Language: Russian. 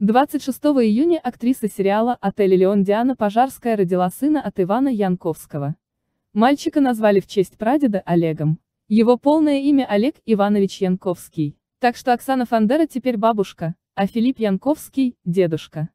26 июня актриса сериала «Отель Леон» Диана Пожарская родила сына от Ивана Янковского. Мальчика назвали в честь прадеда Олегом. Его полное имя Олег Иванович Янковский. Так что Оксана Фандера теперь бабушка, а Филипп Янковский – дедушка.